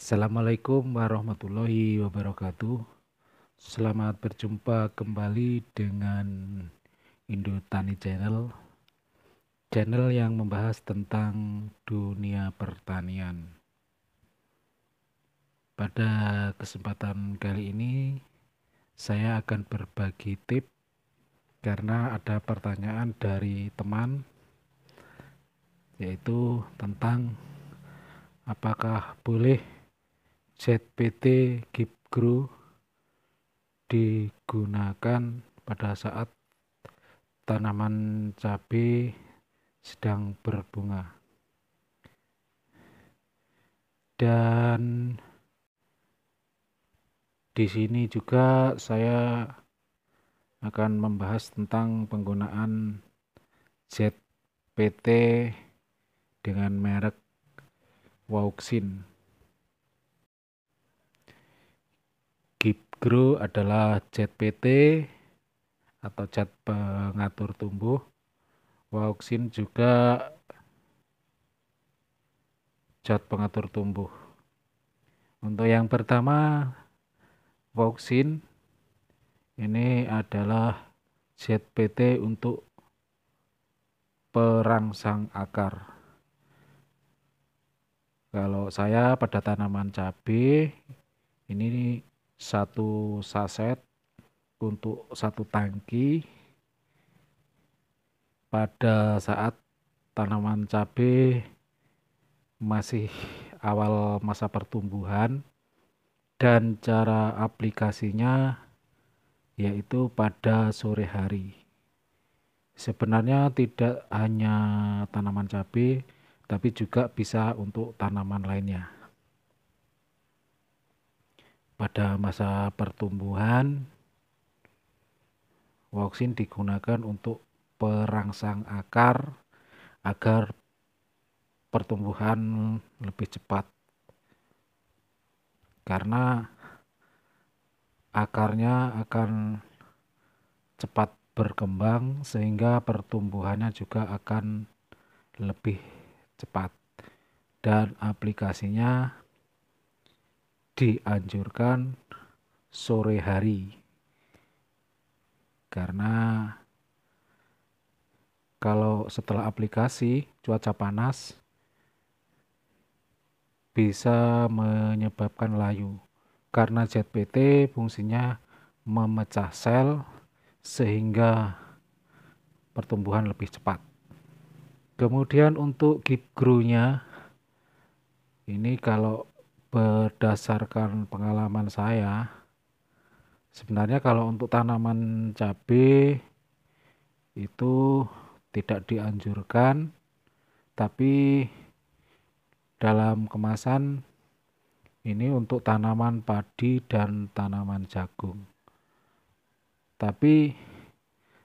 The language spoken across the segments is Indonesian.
Assalamualaikum warahmatullahi wabarakatuh. Selamat berjumpa kembali dengan Indotani Channel. Channel yang membahas tentang dunia pertanian. Pada kesempatan kali ini saya akan berbagi tip karena ada pertanyaan dari teman yaitu tentang apakah boleh Gip Grow digunakan pada saat tanaman cabai sedang berbunga dan di sini juga saya akan membahas tentang penggunaan ZPT dengan merek Wauxin. Grow adalah PT atau chat pengatur tumbuh. Wauxin juga chat pengatur tumbuh. Untuk yang pertama, Wauxin ini adalah ZPT untuk perangsang akar. Kalau saya pada tanaman cabai ini satu saset untuk satu tangki pada saat tanaman cabai masih awal masa pertumbuhan dan cara aplikasinya yaitu pada sore hari sebenarnya tidak hanya tanaman cabai tapi juga bisa untuk tanaman lainnya pada masa pertumbuhan vaksin digunakan untuk perangsang akar agar pertumbuhan lebih cepat karena akarnya akan cepat berkembang sehingga pertumbuhannya juga akan lebih cepat dan aplikasinya dianjurkan sore hari karena kalau setelah aplikasi cuaca panas bisa menyebabkan layu karena ZPT fungsinya memecah sel sehingga pertumbuhan lebih cepat kemudian untuk nya ini kalau berdasarkan pengalaman saya, sebenarnya kalau untuk tanaman cabai itu tidak dianjurkan, tapi dalam kemasan ini untuk tanaman padi dan tanaman jagung. Tapi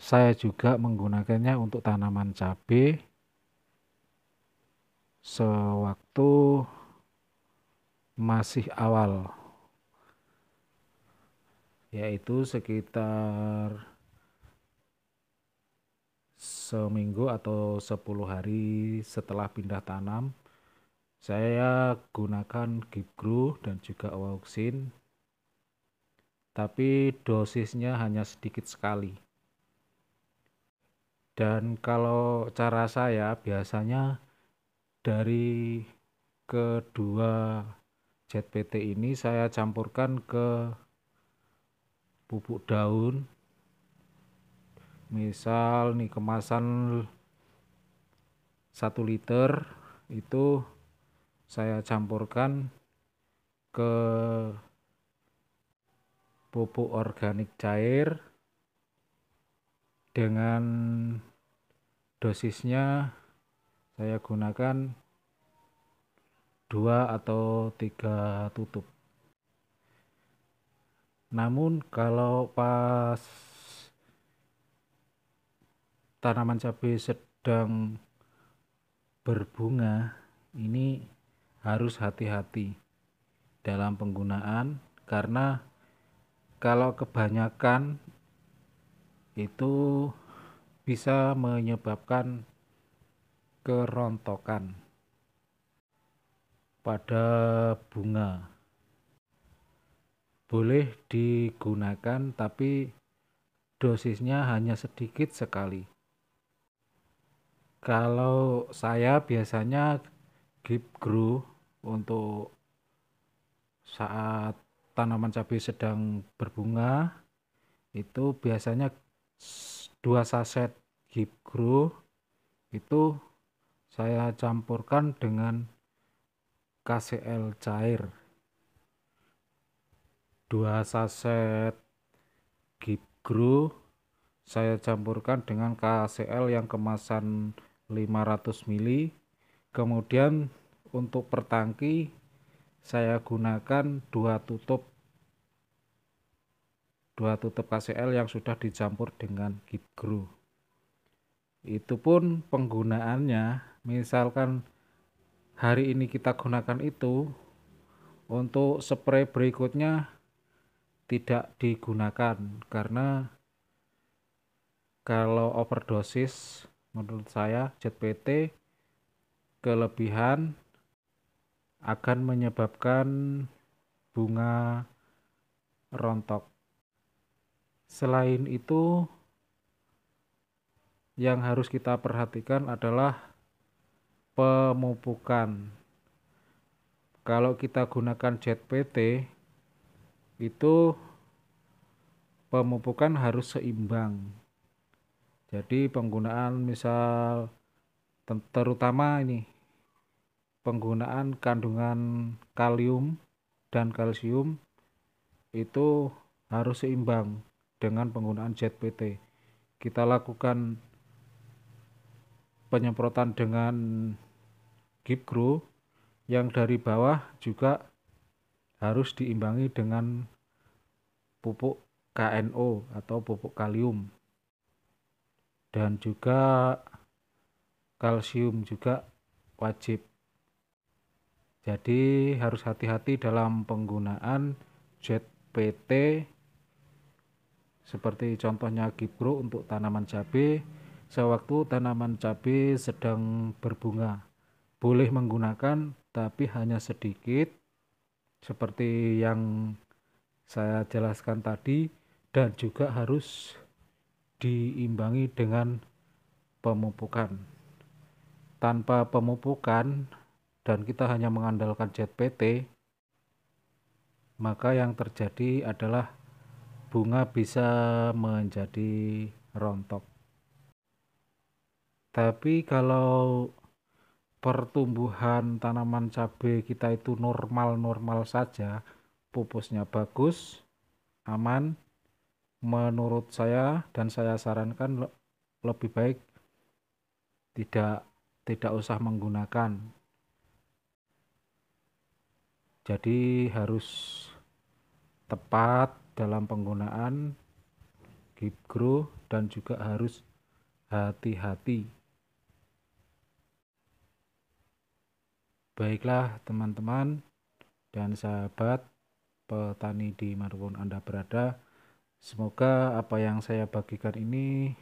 saya juga menggunakannya untuk tanaman cabai sewaktu masih awal yaitu sekitar seminggu atau 10 hari setelah pindah tanam saya gunakan Gibgro dan juga Awauxin tapi dosisnya hanya sedikit sekali dan kalau cara saya biasanya dari kedua JPT ini saya campurkan ke pupuk daun misal nih kemasan 1 liter itu saya campurkan ke pupuk organik cair dengan dosisnya saya gunakan dua atau tiga tutup. Namun kalau pas tanaman cabai sedang berbunga, ini harus hati-hati dalam penggunaan karena kalau kebanyakan itu bisa menyebabkan kerontokan pada bunga. Boleh digunakan tapi dosisnya hanya sedikit sekali. Kalau saya biasanya gib grow untuk saat tanaman cabai sedang berbunga itu biasanya dua saset gib grow itu saya campurkan dengan KCL cair dua saset Gibgro saya campurkan dengan KCL yang kemasan 500 ml kemudian untuk pertangki saya gunakan dua tutup dua tutup KCL yang sudah dicampur dengan Gibgro itu pun penggunaannya misalkan hari ini kita gunakan itu untuk spray berikutnya tidak digunakan karena kalau overdosis menurut saya ZPT kelebihan akan menyebabkan bunga rontok. Selain itu yang harus kita perhatikan adalah pemupukan. Kalau kita gunakan ZPT itu pemupukan harus seimbang. Jadi penggunaan misal terutama ini penggunaan kandungan kalium dan kalsium itu harus seimbang dengan penggunaan ZPT. Kita lakukan penyemprotan dengan grow yang dari bawah juga harus diimbangi dengan pupuk KNO atau pupuk kalium dan juga kalsium juga wajib jadi harus hati-hati dalam penggunaan ZPT seperti contohnya Gipro untuk tanaman cabai sewaktu tanaman cabai sedang berbunga boleh menggunakan tapi hanya sedikit seperti yang saya jelaskan tadi dan juga harus diimbangi dengan pemupukan. Tanpa pemupukan dan kita hanya mengandalkan PT maka yang terjadi adalah bunga bisa menjadi rontok. Tapi kalau pertumbuhan tanaman cabai kita itu normal-normal saja, pupusnya bagus, aman, menurut saya dan saya sarankan lebih baik tidak tidak usah menggunakan. Jadi harus tepat dalam penggunaan keep grow dan juga harus hati-hati Baiklah teman-teman dan sahabat petani di manapun Anda berada, semoga apa yang saya bagikan ini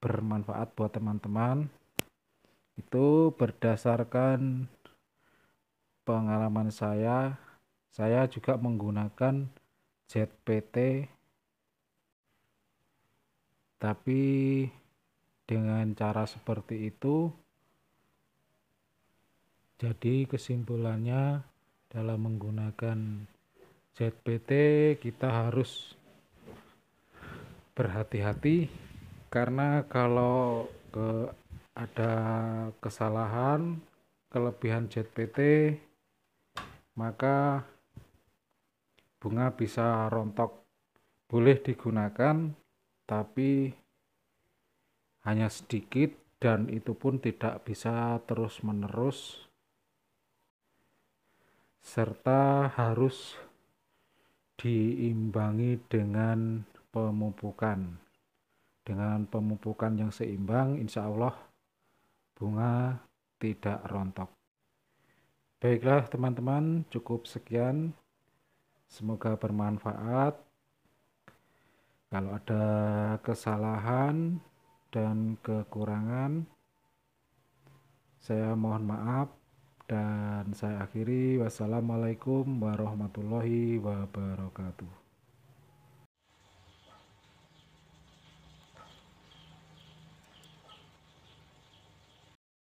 bermanfaat buat teman-teman. Itu berdasarkan pengalaman saya, saya juga menggunakan ZPT tapi dengan cara seperti itu jadi kesimpulannya dalam menggunakan ZPT kita harus berhati-hati karena kalau ke ada kesalahan kelebihan ZPT maka bunga bisa rontok boleh digunakan tapi hanya sedikit dan itu pun tidak bisa terus-menerus serta harus diimbangi dengan pemupukan. Dengan pemupukan yang seimbang, insya Allah bunga tidak rontok. Baiklah, teman-teman, cukup sekian. Semoga bermanfaat. Kalau ada kesalahan dan kekurangan, saya mohon maaf. Dan saya akhiri, wassalamualaikum warahmatullahi wabarakatuh.